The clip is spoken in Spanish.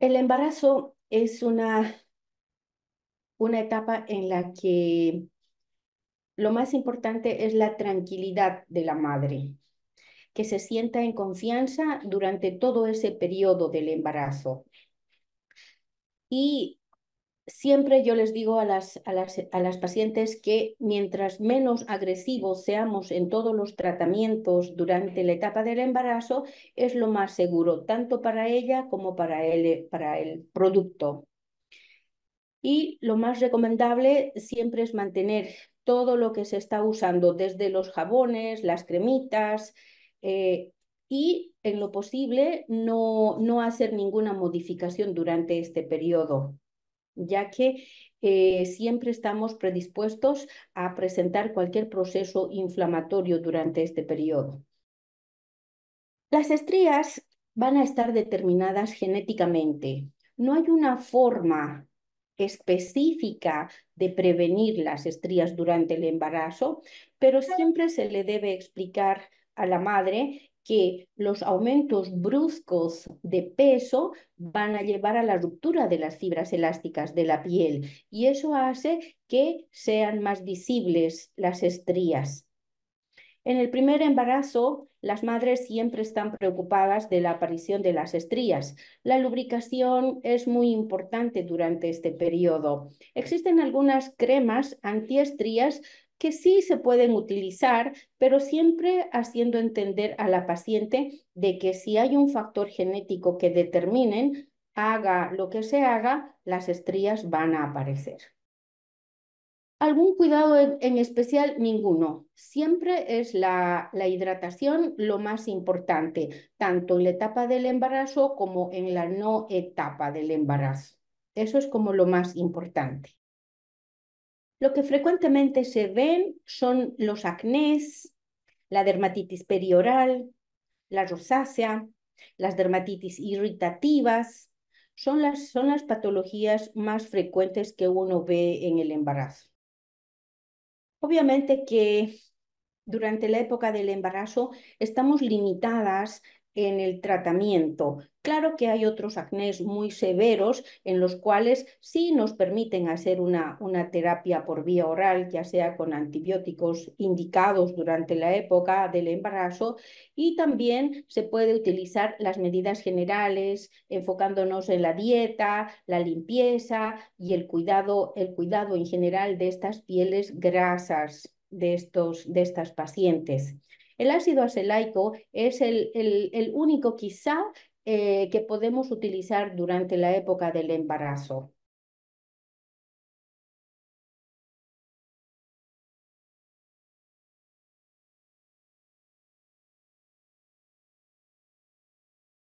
El embarazo es una, una etapa en la que lo más importante es la tranquilidad de la madre, que se sienta en confianza durante todo ese periodo del embarazo. Y siempre yo les digo a las, pacientes que mientras menos agresivos seamos en todos los tratamientos durante la etapa del embarazo, es lo más seguro, tanto para ella como para el, para el producto. Y lo más recomendable siempre es mantener todo lo que se está usando, desde los jabones, las cremitas, eh, y en lo posible no, no hacer ninguna modificación durante este periodo ya que eh, siempre estamos predispuestos a presentar cualquier proceso inflamatorio durante este periodo. Las estrías van a estar determinadas genéticamente. No hay una forma específica de prevenir las estrías durante el embarazo, pero siempre se le debe explicar a la madre que los aumentos bruscos de peso van a llevar a la ruptura de las fibras elásticas de la piel y eso hace que sean más visibles las estrías. En el primer embarazo, las madres siempre están preocupadas de la aparición de las estrías. La lubricación es muy importante durante este periodo. Existen algunas cremas antiestrías que sí se pueden utilizar, pero siempre haciendo entender a la paciente de que si hay un factor genético que determinen, haga lo que se haga, las estrías van a aparecer. ¿Algún cuidado en, especial? Ninguno. Siempre es la hidratación lo más importante, tanto en la etapa del embarazo como en la no etapa del embarazo. Eso es como lo más importante. Lo que frecuentemente se ven son los acnés, la dermatitis perioral, la rosácea, las dermatitis irritativas, son las, son las patologías más frecuentes que uno ve en el embarazo. Obviamente que durante la época del embarazo estamos limitadas en el tratamiento. Claro que hay otros acnés muy severos en los cuales sí nos permiten hacer una, una terapia por vía oral, ya sea con antibióticos indicados durante la época del embarazo, y también se puede utilizar las medidas generales, enfocándonos en la dieta, la limpieza y el cuidado, el cuidado en general de estas pieles grasas de, estos, de estas pacientes. El ácido acelaico es el, único quizá eh, que podemos utilizar durante la época del embarazo.